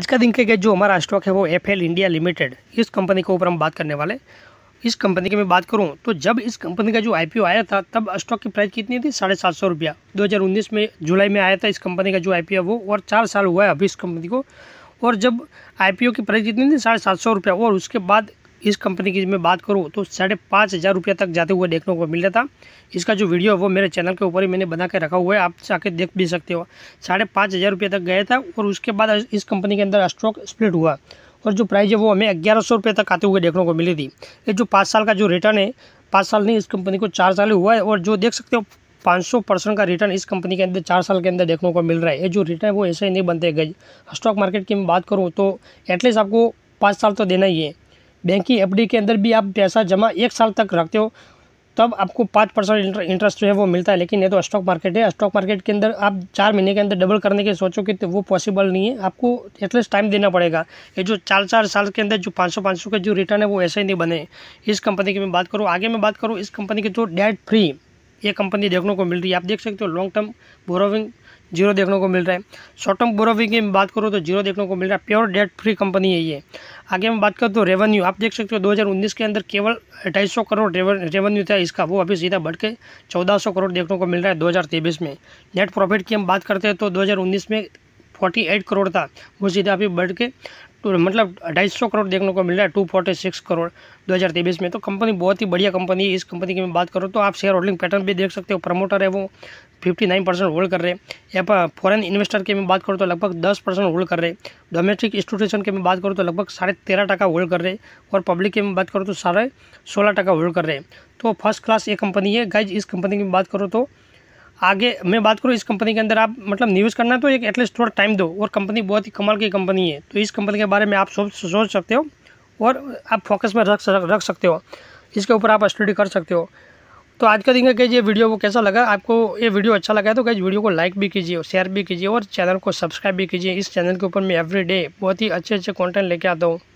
आज का दिन के गए जो हमारा स्टॉक है वो एफ इंडिया लिमिटेड इस कंपनी के ऊपर हम बात करने वाले इस कंपनी की मैं बात करूं तो जब इस कंपनी का जो आई आया था तब स्टॉक की प्राइस कितनी थी साढ़े सात सौ रुपया दो में जुलाई में आया था इस कंपनी का जो आईपीओ वो और चार साल हुआ है अभी इस कंपनी को और जब आई की प्राइस कितनी थी साढ़े सात सौ रुपया और उसके बाद इस कंपनी की मैं बात करूँ तो साढ़े पाँच हज़ार रुपये तक जाते हुए देखने को मिल रहा था इसका जो वीडियो है वो मेरे चैनल के ऊपर ही मैंने बना के रखा हुआ है आप जाके देख भी सकते हो साढ़े पाँच हज़ार रुपये तक गया था और उसके बाद इस कंपनी के अंदर स्टॉक स्प्लिट हुआ और जो प्राइस है वो हमें ग्यारह सौ रुपये तक आते हुए देखने को मिली थी ये जो पाँच साल का जो रिटर्न है पाँच साल नहीं इस कंपनी को चार साल ही हुआ है और जो देख सकते हो पाँच सौ परसेंट का रिटर्न इस कंपनी के अंदर चार साल के अंदर देखने को मिल रहा है ये जो रिटर्न है वो ऐसे ही नहीं बनते गए स्टॉक मार्केट की मैं बात करूँ तो एटलीस्ट आपको पाँच साल तो देना ही है बैंक की एफडी के अंदर भी आप पैसा जमा एक साल तक रखते हो तब आपको पाँच परसेंट इंटरेस्ट जो है वो मिलता है लेकिन ये तो स्टॉक मार्केट है स्टॉक मार्केट के अंदर आप चार महीने के अंदर डबल करने के कि तो वो पॉसिबल नहीं है आपको एटलीस्ट टाइम देना पड़ेगा ये जो चार चार साल के अंदर जो पाँच सौ पाँच सौ के जो रिटर्न है वो ऐसे ही नहीं बने इस कंपनी की मैं बात करूँ आगे मैं बात करूँ इस कंपनी की जो डेट फ्री ये कंपनी देखने को मिल रही है आप देख सकते हो लॉन्ग टर्म बोरोविंग जीरो देखने को मिल रहा है शॉर्ट टर्म बोरोविंग की बात करूँ तो जीरो देखने को मिल रहा है प्योर डेट फ्री कंपनी है ये आगे मैं बात करूँ तो रेवेन्यू आप देख सकते हो 2019 के अंदर केवल अट्ठाईस करोड़ रेवेन्यू था इसका वो अभी सीधा बढ़ के चौदह करोड़ देखने को मिल रहा है दो में नेट प्रॉफिट की हम बात करते हैं तो दो में फोर्टी एट करोड़ था वो सीधा अभी बढ़ के तो मतलब ढाई सौ करोड़ देखने को मिल रहा है टू फोर्टी सिक्स करोड़ दो हज़ार तेईस में तो कंपनी बहुत ही बढ़िया कंपनी है इस कंपनी की मैं बात करूँ तो आप शेयर होल्डिंग पैटर्न भी देख सकते हो प्रमोटर है वो फिफ्टी नाइन परसेंट होल्ड कर रहे हैं या पर फॉरेन इन्वेस्टर की मैं बात करूँ तो लगभग दस परसेंट होल्ड कर रहे हैं डोमेस्टिक इंस्टीट्यूशन की मैं बात करूँ तो लगभग साढ़े तेरह टका होल्ड कर रहे हैं और पब्लिक की मैं बात करूँ तो साढ़े सोलह टका होल्ड कर रहे हैं तो फर्स्ट क्लास ये कंपनी है गाइज इस कंपनी की बात करूँ तो आगे मैं बात करूँ इस कंपनी के अंदर आप मतलब निवेश करना है तो एक एटलीस्ट थोड़ा टाइम दो और कंपनी बहुत ही कमाल की कंपनी है तो इस कंपनी के बारे में आप सोच सोच सकते हो और आप फोकस में रख रख सकते हो इसके ऊपर आप स्टडी कर सकते हो तो आज का दिन का कहिए ये वीडियो को कैसा लगा आपको ये वीडियो अच्छा लगा है तो कहीं वीडियो को लाइक भी कीजिए और शेयर भी कीजिए और चैनल को सब्सक्राइब भी कीजिए इस चैनल के ऊपर मैं डे बहुत ही अच्छे अच्छे कॉन्टेंट लेके आता हूँ